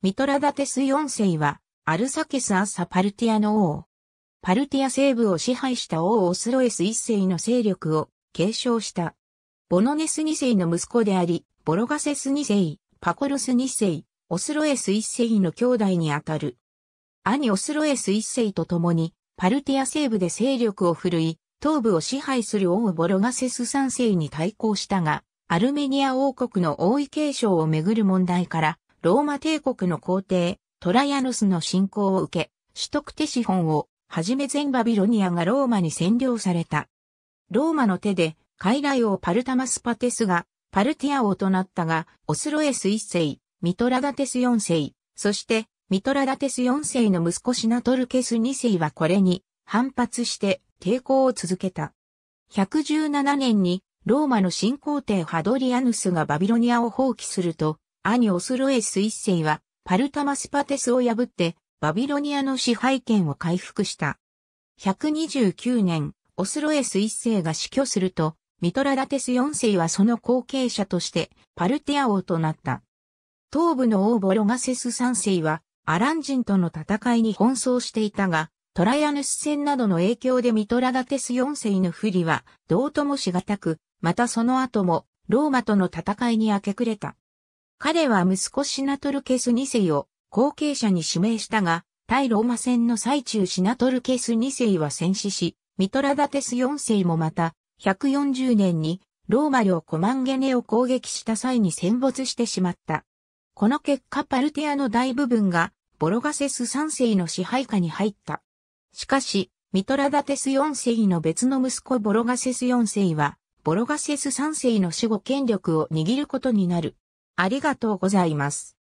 ミトラダテス4世は、アルサケス・アッサ・パルティアの王。パルティア西部を支配した王オスロエス1世の勢力を継承した。ボノネス2世の息子であり、ボロガセス2世、パコルス2世、オスロエス1世の兄弟にあたる。兄オスロエス1世と共に、パルティア西部で勢力を振るい、東部を支配する王ボロガセス3世に対抗したが、アルメニア王国の王位継承をめぐる問題から、ローマ帝国の皇帝、トラヤヌスの侵攻を受け、取得手テシンを、はじめ全バビロニアがローマに占領された。ローマの手で、海外王パルタマスパテスが、パルティア王となったが、オスロエス一世、ミトラダテス四世、そして、ミトラダテス四世の息子シナトルケス二世はこれに、反発して、抵抗を続けた。117年に、ローマの新皇帝ハドリアヌスがバビロニアを放棄すると、兄オスロエス一世は、パルタマスパテスを破って、バビロニアの支配権を回復した。129年、オスロエス一世が死去すると、ミトラダテス四世はその後継者として、パルテア王となった。東部の王ボロガセス三世は、アラン人との戦いに奔走していたが、トラヤヌス戦などの影響でミトラダテス四世の不利は、どうともしがたく、またその後も、ローマとの戦いに明け暮れた。彼は息子シナトルケス2世を後継者に指名したが、対ローマ戦の最中シナトルケス2世は戦死し、ミトラダテス4世もまた、140年にローマ領コマンゲネを攻撃した際に戦没してしまった。この結果パルティアの大部分がボロガセス3世の支配下に入った。しかし、ミトラダテス4世の別の息子ボロガセス4世は、ボロガセス3世の死後権力を握ることになる。ありがとうございます。